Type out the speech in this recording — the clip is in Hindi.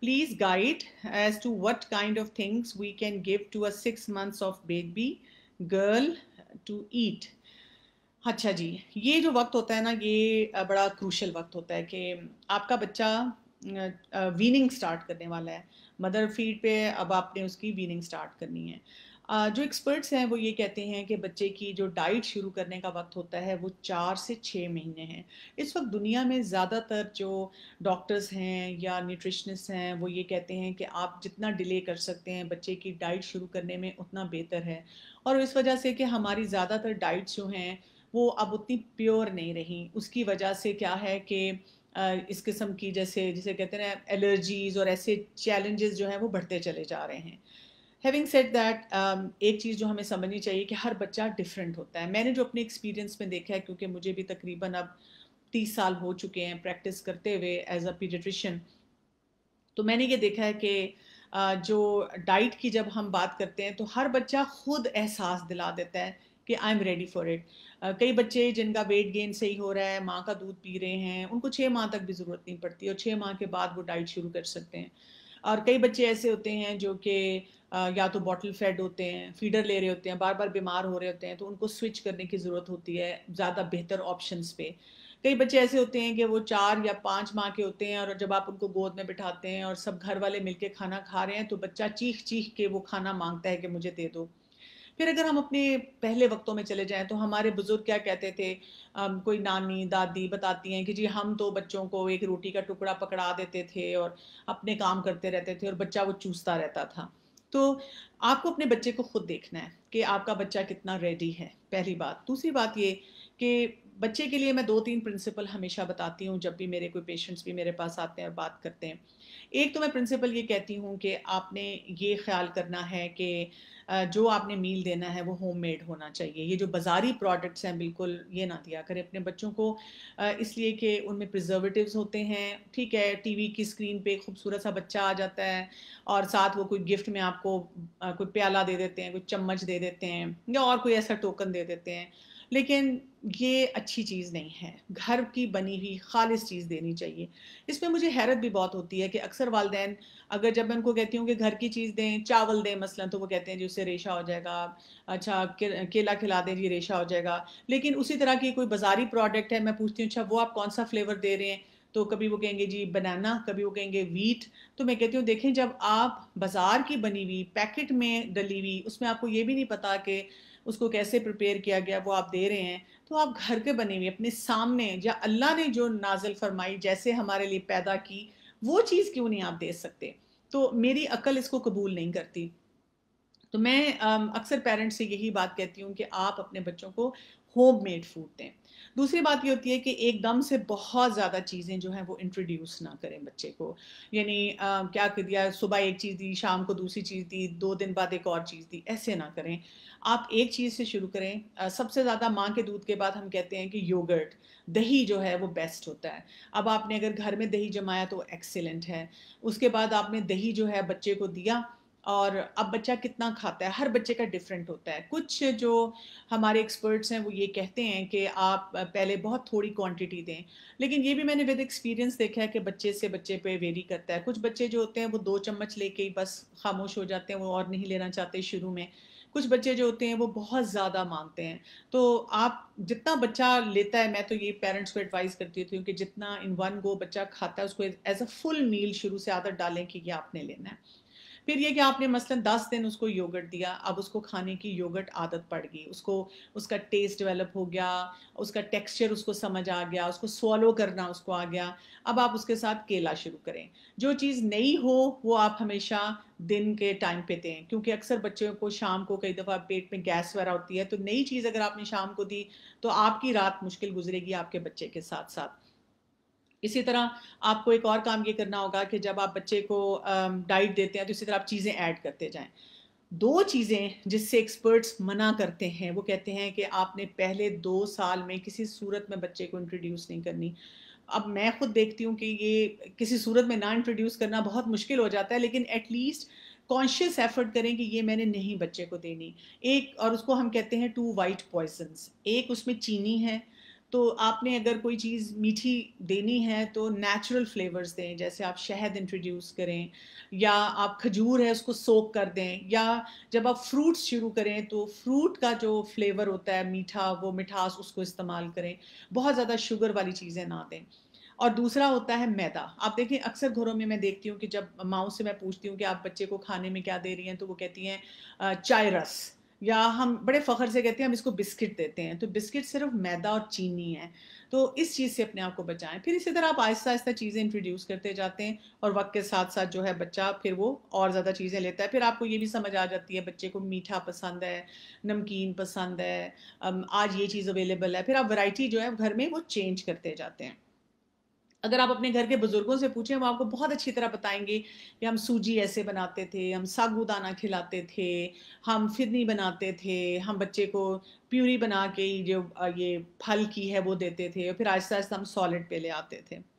Please guide as to what kind of things we can give to a six months of baby girl to eat. अच्छा जी ये जो वक्त होता है ना ये बड़ा क्रूशल वक्त होता है कि आपका बच्चा वीनिंग स्टार्ट करने वाला है मदर फीड पे अब आपने उसकी वीनिंग स्टार्ट करनी है जो एक्सपर्ट्स हैं वो ये कहते हैं कि बच्चे की जो डाइट शुरू करने का वक्त होता है वो चार से छः महीने हैं इस वक्त दुनिया में ज़्यादातर जो डॉक्टर्स हैं या न्यूट्रिशनिस्ट हैं वो ये कहते हैं कि आप जितना डिले कर सकते हैं बच्चे की डाइट शुरू करने में उतना बेहतर है और इस वजह से कि हमारी ज़्यादातर डाइट्स जो हैं वो अब उतनी प्योर नहीं रही उसकी वजह से क्या है कि इस किस्म की जैसे जिसे कहते हैं एलर्जीज़ और ऐसे चैलेंजेस जो हैं वो बढ़ते चले जा रहे हैं हैविंग सेट दैट एक चीज़ जो हमें समझनी चाहिए कि हर बच्चा डिफरेंट होता है मैंने जो अपने एक्सपीरियंस में देखा है क्योंकि मुझे भी तकरीबन अब तीस साल हो चुके हैं प्रैक्टिस करते हुए एज अ पीडिट्रिशन तो मैंने ये देखा है कि जो डाइट की जब हम बात करते हैं तो हर बच्चा खुद एहसास दिला देता है कि I am ready for it कई बच्चे जिनका वेट गेन सही हो रहा है माँ का दूध पी रहे हैं उनको छः माह तक भी ज़रूरत नहीं पड़ती और छः माह के बाद वो डाइट शुरू कर सकते हैं और कई बच्चे ऐसे होते हैं जो कि या तो बॉटल फेड होते हैं फीडर ले रहे होते हैं बार बार बीमार हो रहे होते हैं तो उनको स्विच करने की ज़रूरत होती है ज़्यादा बेहतर ऑप्शंस पे कई बच्चे ऐसे होते हैं कि वो चार या पाँच माह के होते हैं और जब आप उनको गोद में बिठाते हैं और सब घर वाले मिलके खाना खा रहे हैं तो बच्चा चीख चीख के वो खाना मांगता है कि मुझे दे दो फिर अगर हम अपने पहले वक्तों में चले जाएं तो हमारे बुज़ुर्ग क्या कहते थे um, कोई नानी दादी बताती हैं कि जी हम तो बच्चों को एक रोटी का टुकड़ा पकड़ा देते थे और अपने काम करते रहते थे और बच्चा वो चूसता रहता था तो आपको अपने बच्चे को खुद देखना है कि आपका बच्चा कितना रेडी है पहली बात दूसरी बात ये कि बच्चे के लिए मैं दो तीन प्रिंसिपल हमेशा बताती हूँ जब भी मेरे कोई पेशेंट्स भी मेरे पास आते हैं और बात करते हैं एक तो मैं प्रिंसिपल ये कहती हूँ कि आपने ये ख्याल करना है कि जो आपने मील देना है वो होम मेड होना चाहिए ये जो बाज़ारी प्रोडक्ट्स हैं बिल्कुल ये ना दिया करें अपने बच्चों को इसलिए कि उनमें प्रिजर्वेटिव होते हैं ठीक है टीवी की स्क्रीन पे खूबसूरत सा बच्चा आ जाता है और साथ वो कोई गिफ्ट में आपको कोई प्याला दे देते हैं कोई चम्मच दे देते हैं या और कोई ऐसा टोकन दे दे देते हैं लेकिन ये अच्छी चीज़ नहीं है घर की बनी हुई खालिश चीज़ देनी चाहिए इसमें मुझे हैरत भी बहुत होती है कि अक्सर वालदे अगर जब मैं उनको कहती हूँ कि घर की चीज़ दें चावल दें मसलन तो वो कहते हैं जी उससे रेशा हो जाएगा अच्छा के, केला खिला दें जी रेशा हो जाएगा लेकिन उसी तरह की कोई बाजारी प्रोडक्ट है मैं पूछती हूँ अच्छा वो आप कौन सा फ्लेवर दे रहे हैं तो कभी वो कहेंगे जी बनाना कभी वो कहेंगे वीट तो मैं कहती हूँ देखें जब आप बाज़ार की बनी हुई पैकेट में डली हुई उसमें आपको ये भी नहीं पता कि उसको कैसे प्रिपेयर किया गया वो आप दे रहे हैं तो आप घर के बनी हुई अपने सामने या अल्लाह ने जो नाजल फरमाई जैसे हमारे लिए पैदा की वो चीज़ क्यों नहीं आप दे सकते तो मेरी अकल इसको कबूल नहीं करती तो मैं अक्सर पेरेंट्स से यही बात कहती हूँ कि आप अपने बच्चों को होम मेड फूड दें दूसरी बात ये होती है कि एकदम से बहुत ज़्यादा चीज़ें जो हैं वो इंट्रोड्यूस ना करें बच्चे को यानी क्या कर दिया सुबह एक चीज़ दी शाम को दूसरी चीज़ दी दो दिन बाद एक और चीज़ दी ऐसे ना करें आप एक चीज़ से शुरू करें आ, सबसे ज़्यादा माँ के दूध के बाद हम कहते हैं कि योगर्ट दही जो है वो बेस्ट होता है अब आपने अगर घर में दही जमाया तो एक्सेलेंट है उसके बाद आपने दही जो है बच्चे को दिया और अब बच्चा कितना खाता है हर बच्चे का डिफरेंट होता है कुछ जो हमारे एक्सपर्ट्स हैं वो ये कहते हैं कि आप पहले बहुत थोड़ी क्वांटिटी दें लेकिन ये भी मैंने विद एक्सपीरियंस देखा है कि बच्चे से बच्चे पे वेरी करता है कुछ बच्चे जो होते हैं वो दो चम्मच लेके ही बस खामोश हो जाते हैं वो और नहीं लेना चाहते शुरू में कुछ बच्चे जो होते हैं वो बहुत ज़्यादा मांगते हैं तो आप जितना बच्चा लेता है मैं तो ये पेरेंट्स को एडवाइस करती थी कि जितना इन वन गो बच्चा खाता है उसको एज अ फुल मील शुरू से आदत डालें कि ये आपने लेना है फिर ये कि आपने मसलन दस दिन उसको योगर्ट दिया अब उसको खाने की योगर्ट आदत पड़ गई उसको उसका टेस्ट डेवलप हो गया उसका टेक्सचर उसको समझ आ गया उसको सॉलो करना उसको आ गया अब आप उसके साथ केला शुरू करें जो चीज़ नई हो वो आप हमेशा दिन के टाइम पे दें क्योंकि अक्सर बच्चों को शाम को कई दफ़ा पेट में गैस वगैरह होती है तो नई चीज़ अगर आपने शाम को दी तो आपकी रात मुश्किल गुजरेगी आपके बच्चे के साथ साथ इसी तरह आपको एक और काम ये करना होगा कि जब आप बच्चे को डाइट देते हैं तो इसी तरह आप चीज़ें ऐड करते जाएं दो चीज़ें जिससे एक्सपर्ट्स मना करते हैं वो कहते हैं कि आपने पहले दो साल में किसी सूरत में बच्चे को इंट्रोड्यूस नहीं करनी अब मैं खुद देखती हूँ कि ये किसी सूरत में ना इंट्रोड्यूस करना बहुत मुश्किल हो जाता है लेकिन एटलीस्ट कॉन्शियस एफर्ट करें कि ये मैंने नहीं बच्चे को देनी एक और उसको हम कहते हैं टू वाइट पॉइजन्स एक उसमें चीनी है तो आपने अगर कोई चीज़ मीठी देनी है तो नेचुरल फ्लेवर्स दें जैसे आप शहद इंट्रोड्यूस करें या आप खजूर है उसको सोक कर दें या जब आप फ्रूट्स शुरू करें तो फ्रूट का जो फ्लेवर होता है मीठा वो मिठास उसको इस्तेमाल करें बहुत ज़्यादा शुगर वाली चीज़ें ना दें और दूसरा होता है मैदा आप देखें अक्सर घरों में मैं देखती हूँ कि जब माओ से मैं पूछती हूँ कि आप बच्चे को खाने में क्या दे रही हैं तो वो कहती हैं चाय रस या हम बड़े फ़खर से कहते हैं हम इसको बिस्किट देते हैं तो बिस्किट सिर्फ मैदा और चीनी है तो इस चीज़ से अपने आप को बचाएं फिर इसी तरह आप आहिस्ता आहिस्ता चीज़ें इंट्रोड्यूस करते जाते हैं और वक्त के साथ साथ जो है बच्चा फिर वो और ज़्यादा चीज़ें लेता है फिर आपको ये भी समझ आ जाती है बच्चे को मीठा पसंद है नमकीन पसंद है आज ये चीज़ अवेलेबल है फिर आप वैरायटी जो है घर में वो चेंज करते जाते हैं अगर आप अपने घर के बुजुर्गों से पूछें वो आपको बहुत अच्छी तरह बताएंगे कि हम सूजी ऐसे बनाते थे हम सागुदाना खिलाते थे हम फिरनी बनाते थे हम बच्चे को प्यूरी बना के जो ये फल की है वो देते थे फिर आहिस्ता आहिस्ता हम सॉलिड पे ले आते थे